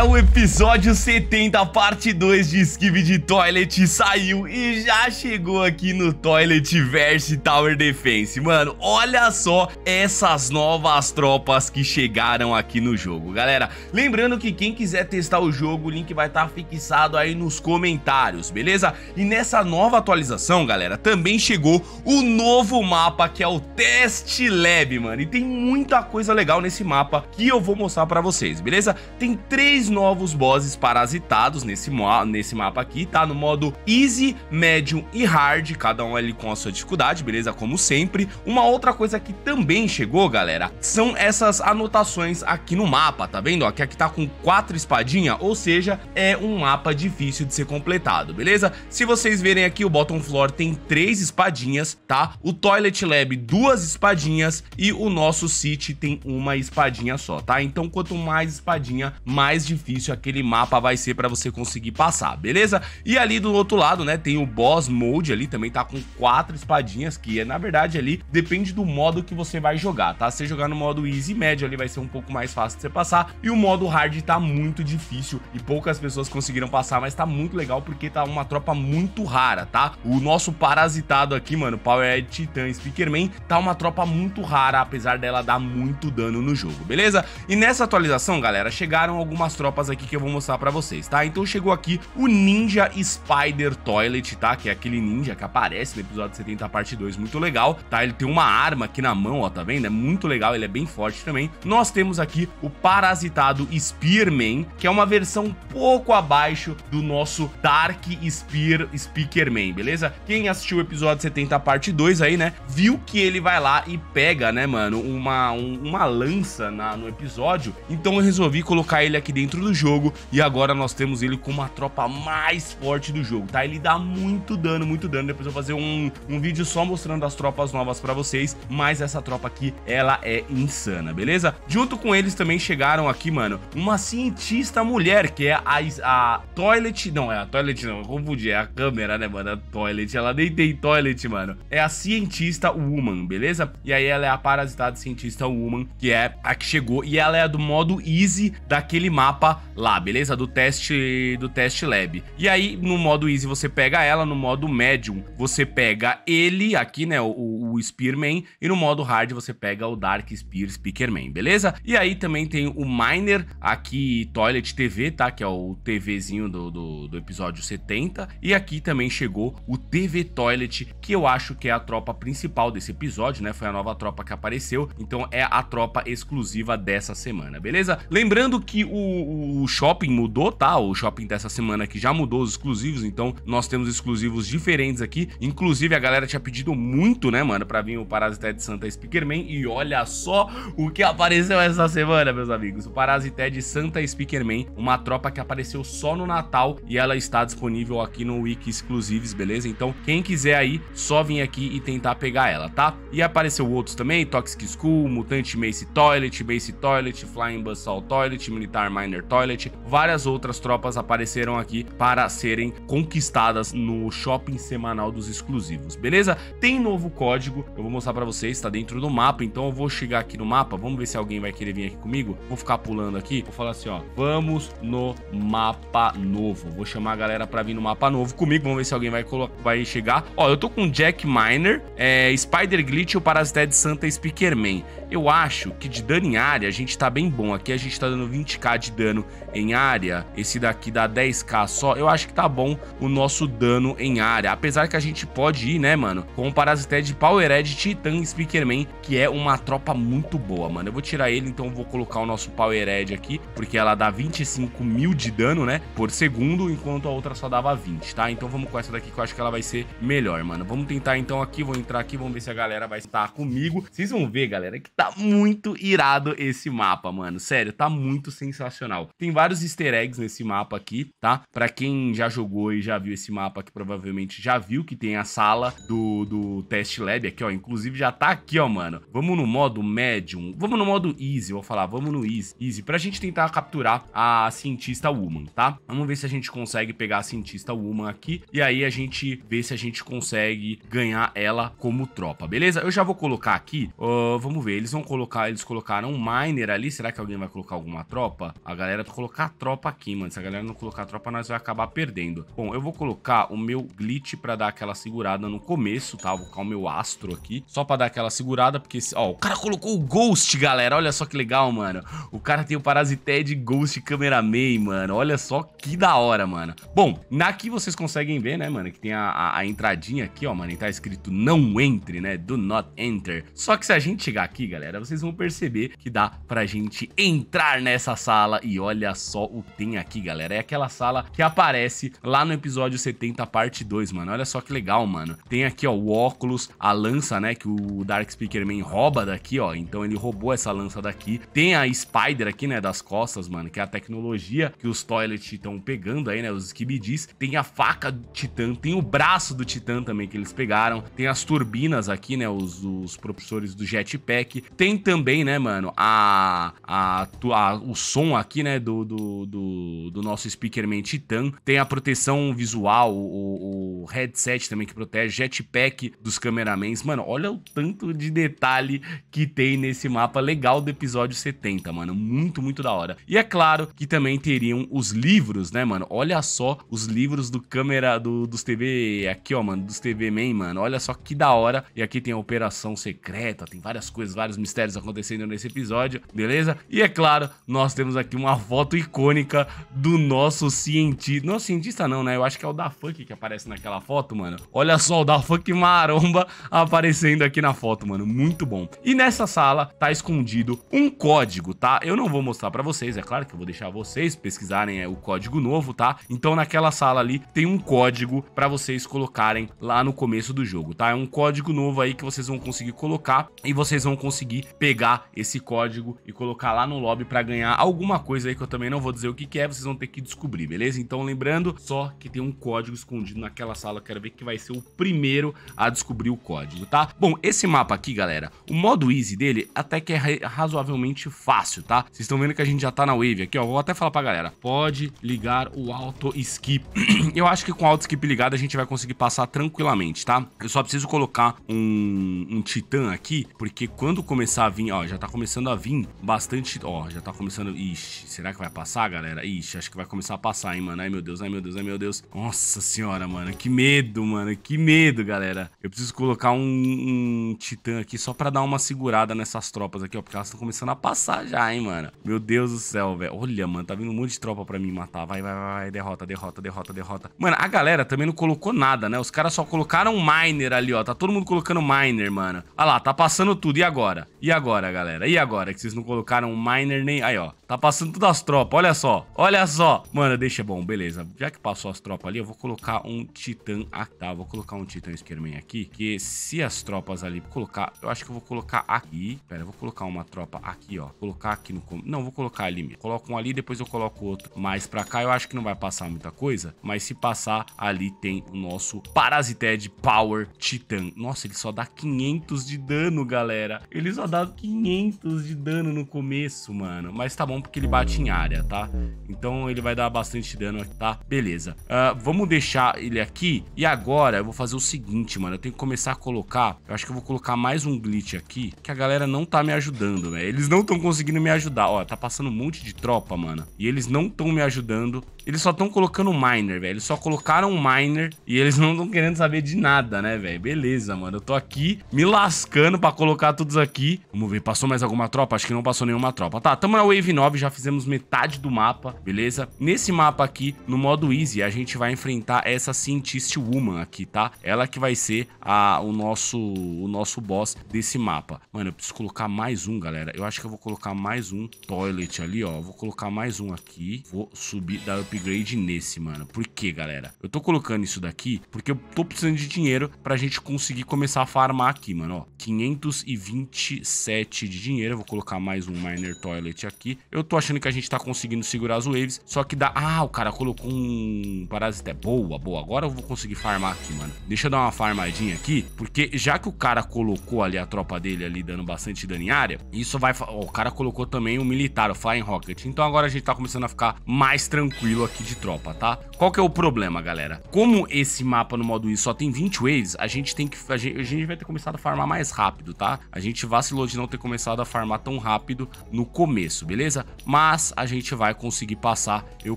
Galera, o episódio 70, parte 2 de Skib de Toilet saiu e já chegou aqui no Toilet Verse Tower Defense. Mano, olha só essas novas tropas que chegaram aqui no jogo. Galera, lembrando que quem quiser testar o jogo, o link vai estar tá fixado aí nos comentários, beleza? E nessa nova atualização, galera, também chegou o novo mapa que é o Test Lab, mano. E tem muita coisa legal nesse mapa que eu vou mostrar pra vocês, beleza? Tem três novos bosses parasitados nesse, nesse mapa aqui, tá? No modo Easy, Medium e Hard, cada um ali com a sua dificuldade, beleza? Como sempre. Uma outra coisa que também chegou, galera, são essas anotações aqui no mapa, tá vendo? que aqui tá com quatro espadinhas, ou seja, é um mapa difícil de ser completado, beleza? Se vocês verem aqui, o Bottom Floor tem três espadinhas, tá? O Toilet Lab, duas espadinhas e o nosso City tem uma espadinha só, tá? Então, quanto mais espadinha, mais difícil difícil aquele mapa vai ser para você conseguir passar, beleza? E ali do outro lado, né, tem o boss mode ali, também tá com quatro espadinhas, que é, na verdade, ali depende do modo que você vai jogar, tá? Se você jogar no modo easy médio ali vai ser um pouco mais fácil de você passar, e o modo hard tá muito difícil e poucas pessoas conseguiram passar, mas tá muito legal porque tá uma tropa muito rara, tá? O nosso parasitado aqui, mano, Powerhead Titan Speakerman, tá uma tropa muito rara, apesar dela dar muito dano no jogo, beleza? E nessa atualização, galera, chegaram algumas tropas tropas aqui que eu vou mostrar pra vocês, tá? Então chegou aqui o Ninja Spider Toilet, tá? Que é aquele ninja que aparece no episódio 70, parte 2, muito legal, tá? Ele tem uma arma aqui na mão, ó, tá vendo? É muito legal, ele é bem forte também. Nós temos aqui o Parasitado Spearman, que é uma versão pouco abaixo do nosso Dark Spear Speakerman, beleza? Quem assistiu o episódio 70, parte 2 aí, né? Viu que ele vai lá e pega, né, mano, uma, um, uma lança na, no episódio. Então eu resolvi colocar ele aqui dentro dentro do jogo e agora nós temos ele como a tropa mais forte do jogo, tá? Ele dá muito dano, muito dano. Depois eu vou fazer um, um vídeo só mostrando as tropas novas pra vocês, mas essa tropa aqui, ela é insana, beleza? Junto com eles também chegaram aqui, mano, uma cientista mulher, que é a, a Toilet... Não, é a Toilet não, eu confundi, é a câmera, né, mano? A Toilet, ela nem tem Toilet, mano. É a cientista Woman, beleza? E aí ela é a parasitada cientista Woman, que é a que chegou, e ela é a do modo Easy daquele mapa mapa lá, beleza? Do teste do teste lab. E aí, no modo easy você pega ela, no modo medium você pega ele aqui, né, o, o Spearman, e no modo hard você pega o Dark Spear Speakerman, beleza? E aí também tem o Miner aqui, Toilet TV, tá? Que é o TVzinho do, do, do episódio 70. E aqui também chegou o TV Toilet, que eu acho que é a tropa principal desse episódio, né? Foi a nova tropa que apareceu, então é a tropa exclusiva dessa semana, beleza? Lembrando que o o, shopping mudou, tá? O shopping dessa semana aqui já mudou os exclusivos, então nós temos exclusivos diferentes aqui. Inclusive, a galera tinha pedido muito, né, mano, pra vir o Parasitete Santa Speakerman. E olha só o que apareceu essa semana, meus amigos. O Parasitete Santa Speakerman, uma tropa que apareceu só no Natal e ela está disponível aqui no Wiki Exclusives, beleza? Então, quem quiser aí, só vir aqui e tentar pegar ela, tá? E apareceu outros também, Toxic School, Mutante Mace Toilet, Base Toilet, Flying Buzzsaw Toilet, Militar Miner Toilet, várias outras tropas apareceram aqui para serem conquistadas no shopping semanal dos exclusivos, beleza? Tem novo código, eu vou mostrar para vocês, está dentro do mapa, então eu vou chegar aqui no mapa, vamos ver se alguém vai querer vir aqui comigo, vou ficar pulando aqui, vou falar assim ó, vamos no mapa novo, vou chamar a galera para vir no mapa novo comigo, vamos ver se alguém vai, vai chegar, ó, eu tô com Jack Miner, é, Spider Glitch ou de Santa Speakerman, eu acho que de dano em área a gente tá bem bom, aqui a gente tá dando 20k de dano, dano em área. Esse daqui dá 10k só. Eu acho que tá bom o nosso dano em área. Apesar que a gente pode ir, né, mano, com o Parasited Powered Titan e Speakerman, que é uma tropa muito boa, mano. Eu vou tirar ele, então vou colocar o nosso Powered aqui, porque ela dá 25 mil de dano, né, por segundo, enquanto a outra só dava 20, tá? Então vamos com essa daqui que eu acho que ela vai ser melhor, mano. Vamos tentar então aqui, vou entrar aqui, vamos ver se a galera vai estar comigo. Vocês vão ver, galera, que tá muito irado esse mapa, mano. Sério, tá muito sensacional. Tem vários easter eggs nesse mapa aqui, tá? Pra quem já jogou e já viu esse mapa aqui, provavelmente já viu que tem a sala do, do test lab aqui, ó. Inclusive já tá aqui, ó, mano. Vamos no modo medium. Vamos no modo easy, vou falar. Vamos no easy. Easy, pra gente tentar capturar a cientista woman, tá? Vamos ver se a gente consegue pegar a cientista woman aqui. E aí a gente vê se a gente consegue ganhar ela como tropa, beleza? Eu já vou colocar aqui. Uh, vamos ver. Eles vão colocar... Eles colocaram um miner ali. Será que alguém vai colocar alguma tropa? A galera galera de colocar a tropa aqui, mano. Se a galera não colocar a tropa, nós vamos acabar perdendo. Bom, eu vou colocar o meu glitch pra dar aquela segurada no começo, tá? Vou colocar o meu astro aqui, só pra dar aquela segurada, porque... Ó, o cara colocou o Ghost, galera. Olha só que legal, mano. O cara tem o Parasited Ghost Cameraman, mano. Olha só que da hora, mano. Bom, aqui vocês conseguem ver, né, mano, que tem a, a, a entradinha aqui, ó, mano. E tá escrito não entre, né? Do not enter. Só que se a gente chegar aqui, galera, vocês vão perceber que dá pra gente entrar nessa sala e olha só o que tem aqui, galera. É aquela sala que aparece lá no episódio 70, parte 2, mano. Olha só que legal, mano. Tem aqui, ó, o óculos, a lança, né, que o Dark Speaker Man rouba daqui, ó. Então ele roubou essa lança daqui. Tem a Spider aqui, né, das costas, mano, que é a tecnologia que os toilets estão pegando aí, né, os Skibidis. Tem a faca do Titã, tem o braço do Titã também que eles pegaram. Tem as turbinas aqui, né, os, os propulsores do Jetpack. Tem também, né, mano, a, a, a o som aqui, né, né, do, do, do, do nosso Speakerman Titan. Tem a proteção visual, o, o headset também que protege, jetpack dos cameramans. Mano, olha o tanto de detalhe que tem nesse mapa legal do episódio 70, mano. Muito, muito da hora. E é claro que também teriam os livros, né, mano? Olha só os livros do câmera, do, dos TV, aqui, ó, mano, dos TV Man, mano. Olha só que da hora. E aqui tem a Operação Secreta, tem várias coisas, vários mistérios acontecendo nesse episódio, beleza? E é claro, nós temos aqui uma uma foto icônica do nosso cientista. Não, cientista não, né? Eu acho que é o da funk que aparece naquela foto, mano. Olha só, o da funk maromba aparecendo aqui na foto, mano. Muito bom. E nessa sala tá escondido um código, tá? Eu não vou mostrar pra vocês, é claro que eu vou deixar vocês pesquisarem é, o código novo, tá? Então naquela sala ali tem um código pra vocês colocarem lá no começo do jogo, tá? É um código novo aí que vocês vão conseguir colocar e vocês vão conseguir pegar esse código e colocar lá no lobby pra ganhar alguma coisa coisa aí que eu também não vou dizer o que, que é, vocês vão ter que descobrir, beleza? Então lembrando só que tem um código escondido naquela sala, eu quero ver que vai ser o primeiro a descobrir o código, tá? Bom, esse mapa aqui, galera, o modo easy dele até que é razoavelmente fácil, tá? Vocês estão vendo que a gente já tá na wave aqui, ó, vou até falar pra galera, pode ligar o auto skip. eu acho que com o auto skip ligado a gente vai conseguir passar tranquilamente, tá? Eu só preciso colocar um, um titã aqui, porque quando começar a vir, ó, já tá começando a vir bastante, ó, já tá começando, ixi, Será que vai passar, galera? Ixi, acho que vai começar a passar, hein, mano. Ai, meu Deus, ai, meu Deus, ai, meu Deus. Nossa senhora, mano. Que medo, mano. Que medo, galera. Eu preciso colocar um, um titã aqui só pra dar uma segurada nessas tropas aqui, ó. Porque elas estão começando a passar já, hein, mano. Meu Deus do céu, velho. Olha, mano, tá vindo um monte de tropa pra me matar. Vai, vai, vai, vai. Derrota, derrota, derrota, derrota. Mano, a galera também não colocou nada, né? Os caras só colocaram miner ali, ó. Tá todo mundo colocando miner, mano. Olha lá, tá passando tudo. E agora? E agora, galera? E agora? Que vocês não colocaram miner nem... Aí, ó. Tá passando todas as tropas, olha só. Olha só. Mano, deixa bom, beleza. Já que passou as tropas ali, eu vou colocar um titã aqui, tá? Vou colocar um titã Spearman aqui, que se as tropas ali colocar... Eu acho que eu vou colocar aqui. Pera, eu vou colocar uma tropa aqui, ó. Colocar aqui no... Não, vou colocar ali mesmo. Coloco um ali, depois eu coloco outro mais pra cá. Eu acho que não vai passar muita coisa, mas se passar, ali tem o nosso Parasited Power titã Nossa, ele só dá 500 de dano, galera. Ele só dá 500 de dano no começo, mano. Mas tá bom porque ele bate em área, tá? Então ele vai dar bastante dano aqui, tá? Beleza. Uh, vamos deixar ele aqui. E agora eu vou fazer o seguinte, mano. Eu tenho que começar a colocar... Eu acho que eu vou colocar mais um glitch aqui, que a galera não tá me ajudando, né? Eles não estão conseguindo me ajudar. Ó, tá passando um monte de tropa, mano. E eles não estão me ajudando. Eles só estão colocando miner, velho. Eles só colocaram miner e eles não estão querendo saber de nada, né, velho? Beleza, mano. Eu tô aqui me lascando pra colocar todos aqui. Vamos ver, passou mais alguma tropa? Acho que não passou nenhuma tropa. Tá, tamo na wave 9. 9 já fizemos metade do mapa, beleza? Nesse mapa aqui, no modo Easy, a gente vai enfrentar essa Scientist Woman aqui, tá? Ela que vai ser a, o, nosso, o nosso boss desse mapa. Mano, eu preciso colocar mais um, galera. Eu acho que eu vou colocar mais um toilet ali, ó. Vou colocar mais um aqui. Vou subir, dar upgrade nesse, mano. Por quê, galera? Eu tô colocando isso daqui porque eu tô precisando de dinheiro pra gente conseguir começar a farmar aqui, mano, ó. 527 de dinheiro. Eu vou colocar mais um miner toilet aqui. Eu eu tô achando que a gente tá conseguindo segurar as waves, só que dá... Ah, o cara colocou um parasita. É boa, boa. Agora eu vou conseguir farmar aqui, mano. Deixa eu dar uma farmadinha aqui, porque já que o cara colocou ali a tropa dele ali dando bastante dano em área, isso vai... Oh, o cara colocou também o um militar, o Flying Rocket. Então agora a gente tá começando a ficar mais tranquilo aqui de tropa, tá? Qual que é o problema, galera? Como esse mapa no modo I só tem 20 waves, a gente tem que... A gente, a gente vai ter começado a farmar mais rápido, tá? A gente vacilou de não ter começado a farmar tão rápido no começo, beleza? mas a gente vai conseguir passar, eu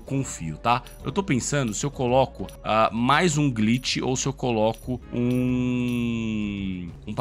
confio, tá? Eu tô pensando se eu coloco uh, mais um glitch ou se eu coloco um um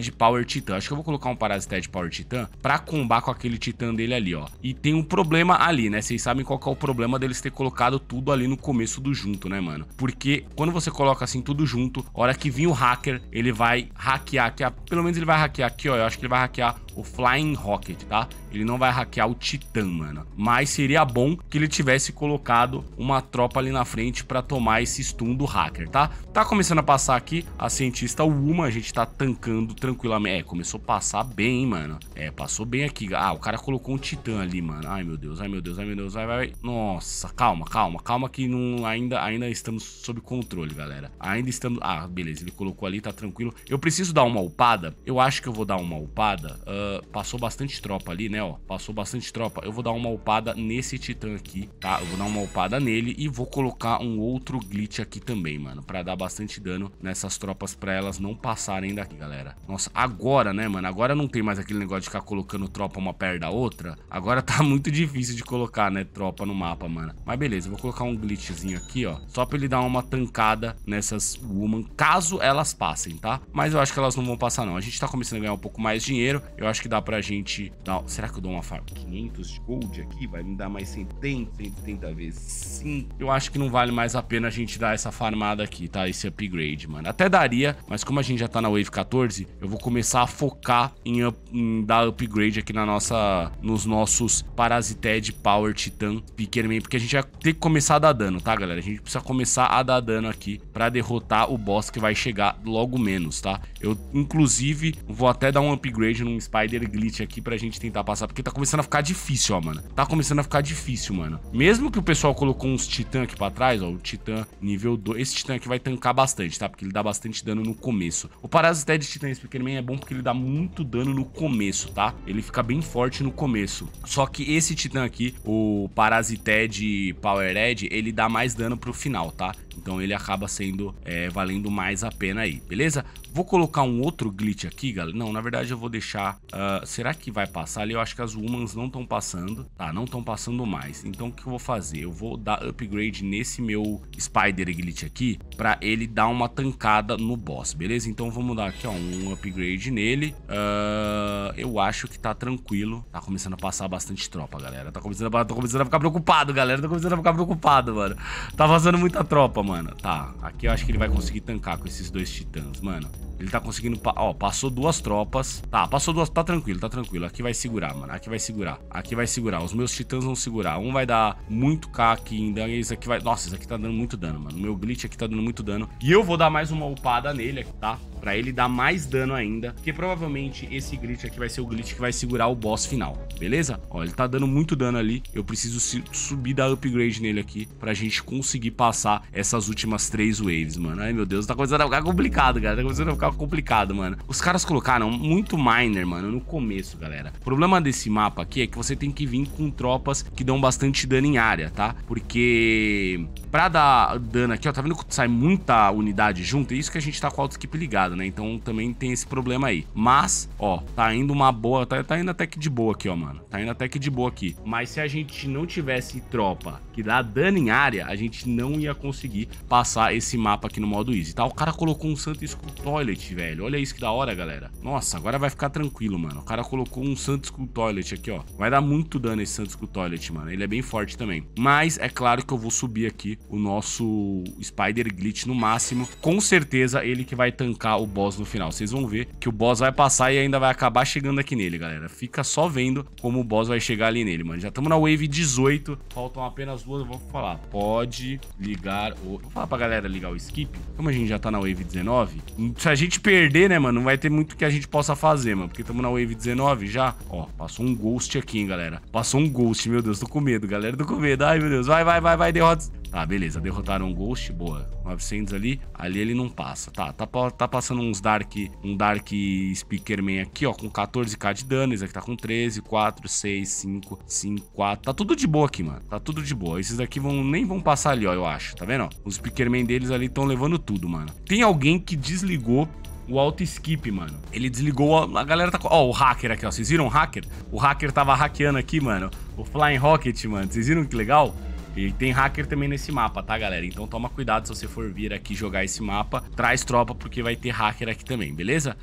de Power Titan. Acho que eu vou colocar um de Power Titan para combar com aquele Titan dele ali, ó. E tem um problema ali, né? Vocês sabem qual é o problema deles ter colocado tudo ali no começo do junto, né, mano? Porque quando você coloca assim tudo junto, hora que vir o hacker, ele vai hackear aqui, pelo menos ele vai hackear aqui, ó. Eu acho que ele vai hackear o Flying Rocket, tá? Ele não vai hackear o Titã mano. Mas seria bom que ele tivesse colocado uma tropa ali na frente para tomar esse stun do hacker, tá? Tá começando a passar aqui a cientista Uma, a gente tá tancando tranquilamente. É, começou a passar bem, hein, mano. É, passou bem aqui. Ah, o cara colocou um titã ali, mano. Ai, meu Deus, ai, meu Deus, ai, meu Deus, vai, vai. Nossa, calma, calma, calma que não, ainda, ainda estamos sob controle, galera. Ainda estamos... Ah, beleza, ele colocou ali, tá tranquilo. Eu preciso dar uma upada? Eu acho que eu vou dar uma upada. Uh, passou bastante tropa ali, né, ó. Passou bastante tropa eu vou dar uma upada nesse titã aqui, tá? Eu vou dar uma upada nele e vou colocar um outro glitch aqui também, mano. Pra dar bastante dano nessas tropas pra elas não passarem daqui, galera. Nossa, agora, né, mano? Agora não tem mais aquele negócio de ficar colocando tropa uma perto da outra. Agora tá muito difícil de colocar, né, tropa no mapa, mano. Mas beleza, eu vou colocar um glitchzinho aqui, ó. Só pra ele dar uma tancada nessas woman, caso elas passem, tá? Mas eu acho que elas não vão passar, não. A gente tá começando a ganhar um pouco mais de dinheiro. Eu acho que dá pra gente... Não, será que eu dou uma farm? 500 de Gold aqui, vai me dar mais 70, 130 vezes 5. Eu acho que não vale mais a pena a gente dar essa farmada aqui, tá? Esse upgrade, mano. Até daria, mas como a gente já tá na Wave 14, eu vou começar a focar em, up, em dar upgrade aqui na nossa, nos nossos Parasited, Power, Titan, Pikerman, porque a gente vai ter que começar a dar dano, tá, galera? A gente precisa começar a dar dano aqui pra derrotar o boss que vai chegar logo menos, tá? Eu, inclusive, vou até dar um upgrade num Spider Glitch aqui pra gente tentar passar, porque tá começando a ficar difícil difícil, ó, mano. Tá começando a ficar difícil, mano. Mesmo que o pessoal colocou uns titã aqui pra trás, ó, o titã nível 2. Esse titã aqui vai tancar bastante, tá? Porque ele dá bastante dano no começo. O parasité de titã Speakerman é bom porque ele dá muito dano no começo, tá? Ele fica bem forte no começo. Só que esse titã aqui, o parasité de Powered, ele dá mais dano pro final, tá? Então ele acaba sendo, é, valendo mais a pena aí, beleza? Vou colocar um outro glitch aqui, galera. Não, na verdade eu vou deixar... Uh, será que vai passar ali? Eu acho que as humans não estão passando. Tá, não estão passando mais. Então o que eu vou fazer? Eu vou dar upgrade nesse meu Spider Glitch aqui pra ele dar uma tancada no boss, beleza? Então vamos dar aqui, ó, um upgrade nele. Uh, eu acho que tá tranquilo. Tá começando a passar bastante tropa, galera. Tá começando a, tô tá começando a ficar preocupado, galera. Tô tá começando a ficar preocupado, mano. Tá vazando muita tropa, mano. Tá, aqui eu acho que ele vai conseguir tancar com esses dois titãs, mano. Ele tá conseguindo... Pa ó, passou duas tropas. Tá, passou duas... Tá tranquilo, tá tranquilo. Aqui vai segurar, mano. Aqui vai segurar. Aqui vai segurar. Os meus titãs vão segurar. Um vai dar muito K aqui ainda. Esse aqui vai... Nossa, esse aqui tá dando muito dano, mano. meu glitch aqui tá dando muito dano. E eu vou dar mais uma upada nele, tá? Pra ele dar mais dano ainda. Porque provavelmente esse glitch aqui vai ser o glitch que vai segurar o boss final. Beleza? Ó, ele tá dando muito dano ali. Eu preciso subir da upgrade nele aqui. Pra gente conseguir passar essas últimas três waves, mano. Ai, meu Deus. Tá começando a ficar complicado, cara. Tá começando começando ficar complicado, mano. Os caras colocaram muito miner, mano, no começo, galera. O problema desse mapa aqui é que você tem que vir com tropas que dão bastante dano em área, tá? Porque pra dar dano aqui, ó, tá vendo que sai muita unidade junto? É isso que a gente tá com o auto-skip ligado, né? Então também tem esse problema aí. Mas, ó, tá indo uma boa, tá, tá indo até que de boa aqui, ó, mano. Tá indo até que de boa aqui. Mas se a gente não tivesse tropa que dá dano em área, a gente não ia conseguir passar esse mapa aqui no modo easy, tá? O cara colocou um santo escultório toilet, velho. Olha isso que da hora, galera. Nossa, agora vai ficar tranquilo, mano. O cara colocou um Santos School Toilet aqui, ó. Vai dar muito dano esse Santos School Toilet, mano. Ele é bem forte também. Mas é claro que eu vou subir aqui o nosso Spider Glitch no máximo. Com certeza ele que vai tancar o boss no final. Vocês vão ver que o boss vai passar e ainda vai acabar chegando aqui nele, galera. Fica só vendo como o boss vai chegar ali nele, mano. Já estamos na Wave 18. Faltam apenas duas. Eu vou falar. Pode ligar o... Vou falar pra galera ligar o skip. Como a gente já tá na Wave 19, se a gente perder, né, mano, não vai ter muito que a gente possa fazer, mano. Porque estamos na Wave 19 já. Ó, passou um Ghost aqui, hein, galera. Passou um Ghost, meu Deus, tô com medo, galera, tô com medo. Ai, meu Deus, vai, vai, vai, vai, derrota. Tá, beleza, derrotaram um Ghost, boa. 900 ali, ali ele não passa. Tá, tá, tá passando uns Dark, um Dark Speakerman aqui, ó, com 14k de dano, esse aqui tá com 13, 4, 6, 5, 5, 4. Tá tudo de boa aqui, mano. Tá tudo de boa. Esses daqui vão, nem vão passar ali, ó, eu acho. Tá vendo, ó? Os Speakerman deles ali estão levando tudo, mano. Tem alguém que desligou o auto skip, mano. Ele desligou a, a galera tá, ó, o hacker aqui, ó. Vocês viram o hacker? O hacker tava hackeando aqui, mano. O Flying Rocket, mano. Vocês viram que legal? E tem hacker também nesse mapa, tá, galera? Então toma cuidado se você for vir aqui jogar esse mapa. Traz tropa, porque vai ter hacker aqui também, beleza?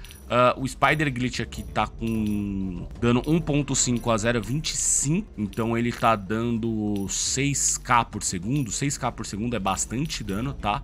Uh, o Spider Glitch aqui tá com dano 1.5 a 0,25. É então ele tá dando 6k por segundo. 6k por segundo é bastante dano, tá?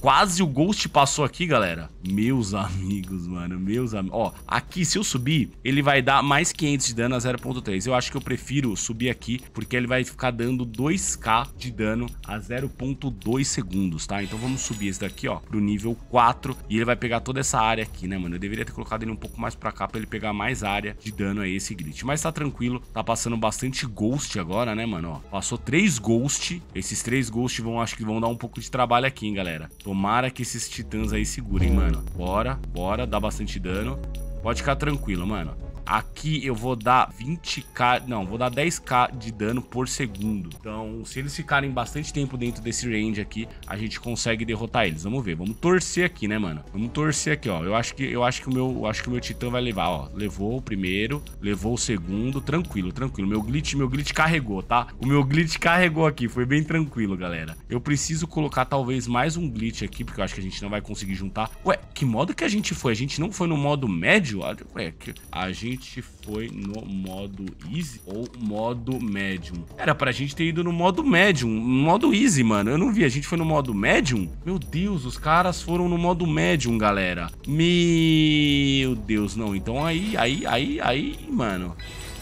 Quase o Ghost passou aqui, galera. Meus amigos, mano. Meus amigos. Ó, aqui se eu subir, ele vai dar mais 500 de dano a 0.3. Eu acho que eu prefiro subir aqui, porque ele vai ficar dando 2k de dano a 0.2 segundos, tá? Então vamos subir esse daqui, ó, pro nível 4. E ele vai pegar toda essa área aqui, né, mano? Eu deveria ter colocado ele um pouco mais pra cá pra ele pegar mais área de dano a esse Grit. Mas tá tranquilo. Tá passando bastante Ghost agora, né, mano? Ó, passou 3 Ghost. Esses 3 Ghost vão, acho que vão dar um pouco de trabalho aqui, hein, galera. Tomara que esses titãs aí segurem, mano. Bora, bora, dá bastante dano. Pode ficar tranquilo, mano. Aqui eu vou dar 20k, não, vou dar 10k de dano por segundo. Então, se eles ficarem bastante tempo dentro desse range aqui, a gente consegue derrotar eles. Vamos ver, vamos torcer aqui, né, mano? Vamos torcer aqui, ó. Eu acho que eu acho que o meu, eu acho que o meu titã vai levar, ó. Levou o primeiro, levou o segundo, tranquilo, tranquilo. Meu glitch, meu glitch carregou, tá? O meu glitch carregou aqui, foi bem tranquilo, galera. Eu preciso colocar talvez mais um glitch aqui, porque eu acho que a gente não vai conseguir juntar. Ué, que modo que a gente foi? A gente não foi no modo médio? Ué, a gente gente foi no modo easy ou modo médium? Era pra gente ter ido no modo no modo easy, mano. Eu não vi, a gente foi no modo médium? Meu Deus, os caras foram no modo médium, galera. Meu Deus, não. Então aí, aí, aí, aí, mano.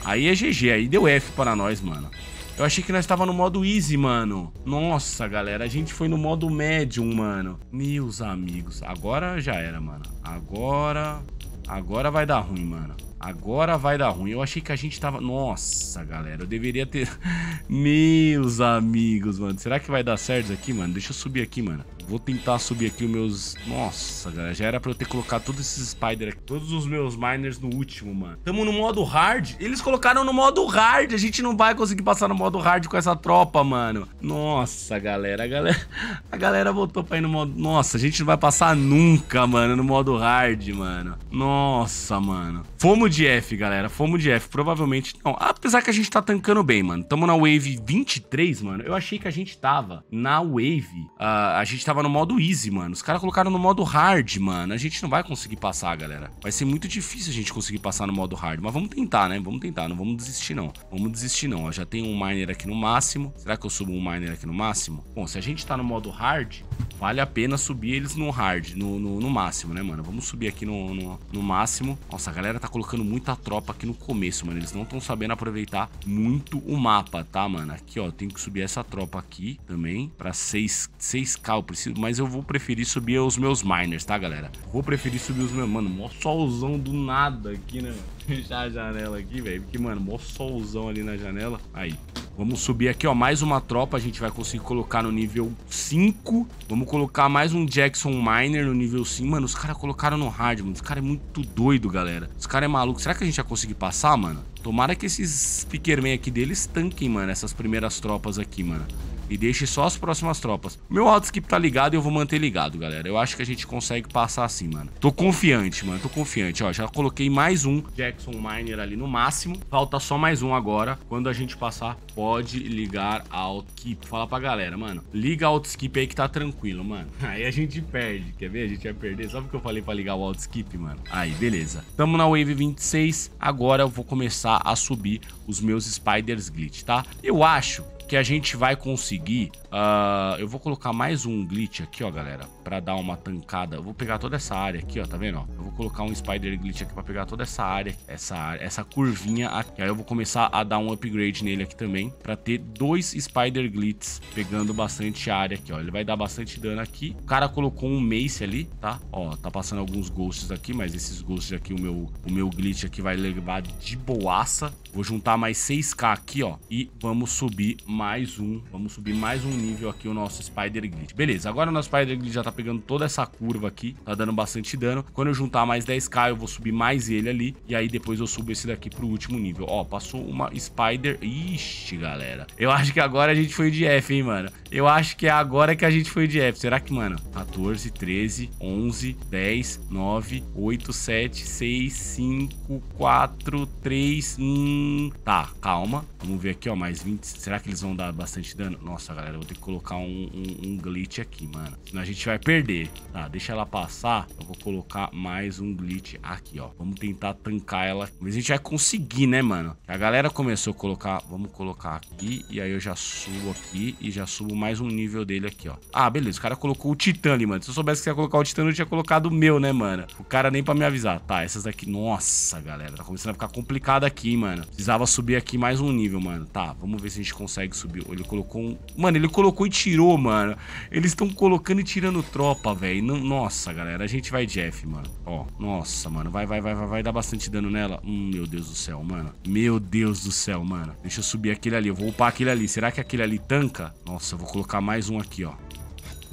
Aí é GG, aí deu F para nós, mano. Eu achei que nós tava no modo easy, mano. Nossa, galera, a gente foi no modo médium, mano. Meus amigos, agora já era, mano. Agora Agora vai dar ruim, mano. Agora vai dar ruim. Eu achei que a gente tava... Nossa, galera, eu deveria ter... Meus amigos, mano. Será que vai dar certo isso aqui, mano? Deixa eu subir aqui, mano. Vou tentar subir aqui os meus... Nossa, galera, já era pra eu ter colocado todos esses Spider aqui. Todos os meus Miners no último, mano. Tamo no modo hard. Eles colocaram no modo hard. A gente não vai conseguir passar no modo hard com essa tropa, mano. Nossa, galera. A galera, a galera voltou pra ir no modo... Nossa, a gente não vai passar nunca, mano, no modo hard, mano. Nossa, mano. Fomos de F, galera. Fomos de F. Provavelmente não. Apesar que a gente tá tancando bem, mano. Tamo na Wave 23, mano. Eu achei que a gente tava na Wave... Uh, a gente tava tava no modo easy, mano. Os caras colocaram no modo hard, mano. A gente não vai conseguir passar, galera. Vai ser muito difícil a gente conseguir passar no modo hard. Mas vamos tentar, né? Vamos tentar. Não vamos desistir, não. Vamos desistir, não. Ó, já tem um miner aqui no máximo. Será que eu subo um miner aqui no máximo? Bom, se a gente tá no modo hard... Vale a pena subir eles no hard, no, no, no máximo, né, mano? Vamos subir aqui no, no, no, máximo. Nossa, a galera tá colocando muita tropa aqui no começo, mano. Eles não estão sabendo aproveitar muito o mapa, tá, mano? Aqui, ó, tem que subir essa tropa aqui também pra 6, 6k. Eu preciso, mas eu vou preferir subir os meus miners, tá, galera? Vou preferir subir os meus... Mano, mó solzão do nada aqui, né, mano? fechar a janela aqui, velho. Porque, mano, mó solzão ali na janela. Aí. Vamos subir aqui, ó. Mais uma tropa. A gente vai conseguir colocar no nível 5. Vamos colocar mais um Jackson Miner no nível 5. Mano, os caras colocaram no hard, mano. Os caras é muito doido, galera. Os caras é maluco. Será que a gente vai conseguir passar, mano? Tomara que esses Pikermen aqui deles tanquem, mano. Essas primeiras tropas aqui, mano e deixe só as próximas tropas. Meu autoskip tá ligado e eu vou manter ligado, galera. Eu acho que a gente consegue passar assim, mano. Tô confiante, mano. Tô confiante. Ó, já coloquei mais um Jackson Miner ali no máximo. Falta só mais um agora. Quando a gente passar, pode ligar a autoskip. Fala pra galera, mano. Liga a autoskip aí que tá tranquilo, mano. Aí a gente perde. Quer ver? A gente vai perder. Sabe o que eu falei pra ligar o autoskip, mano? Aí, beleza. Tamo na Wave 26. Agora eu vou começar a subir os meus Spiders Glitch, tá? Eu acho que a gente vai conseguir Uh, eu vou colocar mais um glitch aqui, ó, galera, pra dar uma tancada. Eu vou pegar toda essa área aqui, ó, tá vendo? Ó? Eu vou colocar um spider glitch aqui pra pegar toda essa área, essa área, essa curvinha aqui. Aí eu vou começar a dar um upgrade nele aqui também, pra ter dois spider glitches pegando bastante área aqui, ó. Ele vai dar bastante dano aqui. O cara colocou um mace ali, tá? Ó, tá passando alguns ghosts aqui, mas esses ghosts aqui, o meu, o meu glitch aqui vai levar de boaça. Vou juntar mais 6k aqui, ó, e vamos subir mais um, vamos subir mais um nível aqui o nosso Spider Grid. Beleza, agora o nosso Spider Grid já tá pegando toda essa curva aqui, tá dando bastante dano. Quando eu juntar mais 10k, eu vou subir mais ele ali, e aí depois eu subo esse daqui pro último nível. Ó, passou uma Spider... Ixi, galera. Eu acho que agora a gente foi de F, hein, mano? Eu acho que é agora que a gente foi de F. Será que, mano? 14, 13, 11, 10, 9, 8, 7, 6, 5, 4, 3... 1... Tá, calma. Vamos ver aqui, ó, mais 20. Será que eles vão dar bastante dano? Nossa, galera, eu vou ter que colocar um, um, um glitch aqui, mano. Senão a gente vai perder. Tá, deixa ela passar. Eu vou colocar mais um glitch aqui, ó. Vamos tentar tancar ela. Mas a gente vai conseguir, né, mano? A galera começou a colocar... Vamos colocar aqui. E aí eu já subo aqui e já subo mais um nível dele aqui, ó. Ah, beleza. O cara colocou o Titã ali, mano. Se eu soubesse que ia colocar o Titã, eu tinha colocado o meu, né, mano? O cara nem pra me avisar. Tá, essas daqui... Nossa, galera. Tá começando a ficar complicado aqui, mano. Precisava subir aqui mais um nível, mano. Tá, vamos ver se a gente consegue subir. Ele colocou um... Mano, ele colocou colocou e tirou, mano. Eles estão colocando e tirando tropa, velho. Nossa, galera. A gente vai Jeff, mano. Ó, nossa, mano. Vai, vai, vai, vai, vai dar bastante dano nela. Hum, meu Deus do céu, mano. Meu Deus do céu, mano. Deixa eu subir aquele ali. Eu vou upar aquele ali. Será que aquele ali tanca? Nossa, eu vou colocar mais um aqui, ó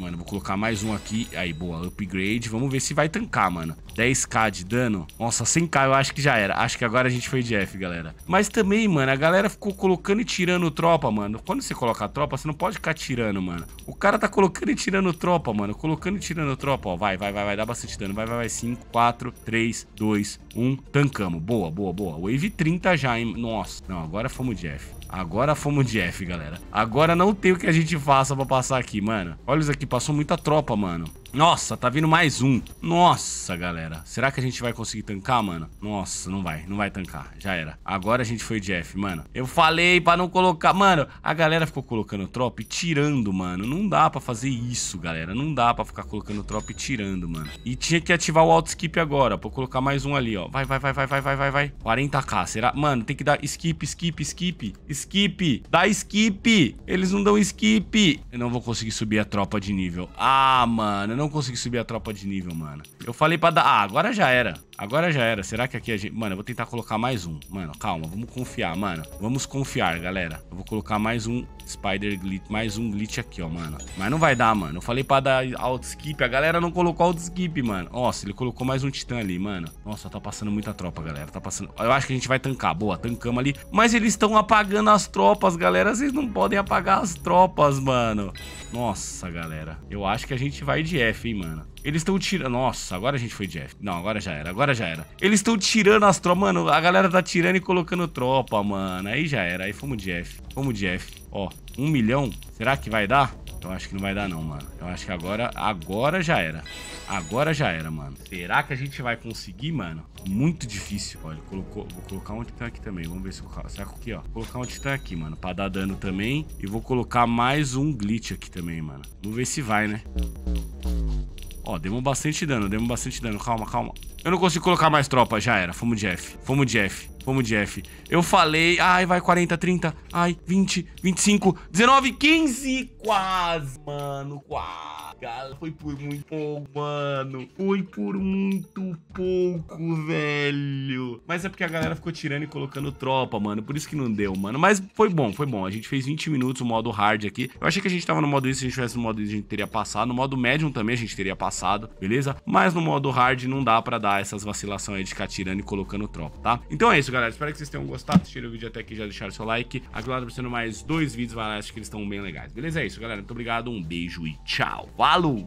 mano. Vou colocar mais um aqui. Aí, boa, upgrade. Vamos ver se vai tancar, mano. 10k de dano. Nossa, 100k eu acho que já era. Acho que agora a gente foi de F, galera. Mas também, mano, a galera ficou colocando e tirando tropa, mano. Quando você coloca tropa, você não pode ficar tirando, mano. O cara tá colocando e tirando tropa, mano. Colocando e tirando tropa, ó. Vai, vai, vai, vai. Dá bastante dano. Vai, vai, vai. 5, 4, 3, 2, 1. Tancamos. Boa, boa, boa. Wave 30 já, hein. Nossa. Não, agora fomos de F. Agora fomos de F, galera. Agora não tem o que a gente faça pra passar aqui, mano. Olha isso aqui, passou muita tropa, mano. Nossa, tá vindo mais um. Nossa, galera. Será que a gente vai conseguir tancar, mano? Nossa, não vai. Não vai tancar. Já era. Agora a gente foi de F, mano. Eu falei pra não colocar... Mano, a galera ficou colocando drop e tirando, mano. Não dá pra fazer isso, galera. Não dá pra ficar colocando drop e tirando, mano. E tinha que ativar o auto-skip agora. Pra colocar mais um ali, ó. Vai, vai, vai, vai, vai, vai, vai, vai. 40k, será? Mano, tem que dar skip, skip, skip. Skip. Dá skip. Eles não dão skip. Eu não vou conseguir subir a tropa de nível. Ah, mano não consegui subir a tropa de nível, mano. Eu falei pra dar... Ah, agora já era. Agora já era. Será que aqui a gente... Mano, eu vou tentar colocar mais um. Mano, calma. Vamos confiar, mano. Vamos confiar, galera. Eu vou colocar mais um Spider Glitch. Mais um Glitch aqui, ó, mano. Mas não vai dar, mano. Eu falei pra dar alt skip. A galera não colocou alt skip, mano. Nossa, ele colocou mais um Titã ali, mano. Nossa, tá passando muita tropa, galera. Tá passando... Eu acho que a gente vai tancar. Boa, tancamos ali. Mas eles estão apagando as tropas, galera. Vocês não podem apagar as tropas, mano. Nossa, galera. Eu acho que a gente vai de F, hein, mano. Eles estão tirando. Nossa, agora a gente foi Jeff. Não, agora já era, agora já era. Eles estão tirando as tropas. Mano, a galera tá tirando e colocando tropa, mano. Aí já era. Aí fomos Jeff. Fomos Jeff. Ó, um milhão. Será que vai dar? Eu acho que não vai dar, não, mano. Eu acho que agora. Agora já era. Agora já era, mano. Será que a gente vai conseguir, mano? Muito difícil. Olha, colocou, vou colocar um titã aqui também. Vamos ver se eu saco aqui, ó. Vou colocar um titã aqui, mano, pra dar dano também. E vou colocar mais um glitch aqui também, mano. Vamos ver se vai, né? Música Ó, demos bastante dano, demos bastante dano. Calma, calma. Eu não consigo colocar mais tropa, já era. Fomos de F. Fomos de F. Fomos de F. Eu falei... Ai, vai 40, 30. Ai, 20, 25, 19, 15. Quase, mano, quase cara. Foi por muito pouco, mano. Foi por muito pouco, velho. Mas é porque a galera ficou tirando e colocando tropa, mano. Por isso que não deu, mano. Mas foi bom, foi bom. A gente fez 20 minutos o modo hard aqui. Eu achei que a gente tava no modo isso, se a gente tivesse no modo isso, a gente teria passado. No modo medium também a gente teria passado, beleza? Mas no modo hard não dá pra dar essas vacilações aí de ficar tirando e colocando tropa, tá? Então é isso, galera. Espero que vocês tenham gostado. Assistiram o vídeo até aqui, já deixaram seu like. Aqui lá tá aparecendo mais dois vídeos, lá. acho que eles estão bem legais. Beleza? É isso, galera. Muito obrigado, um beijo e tchau. Falou!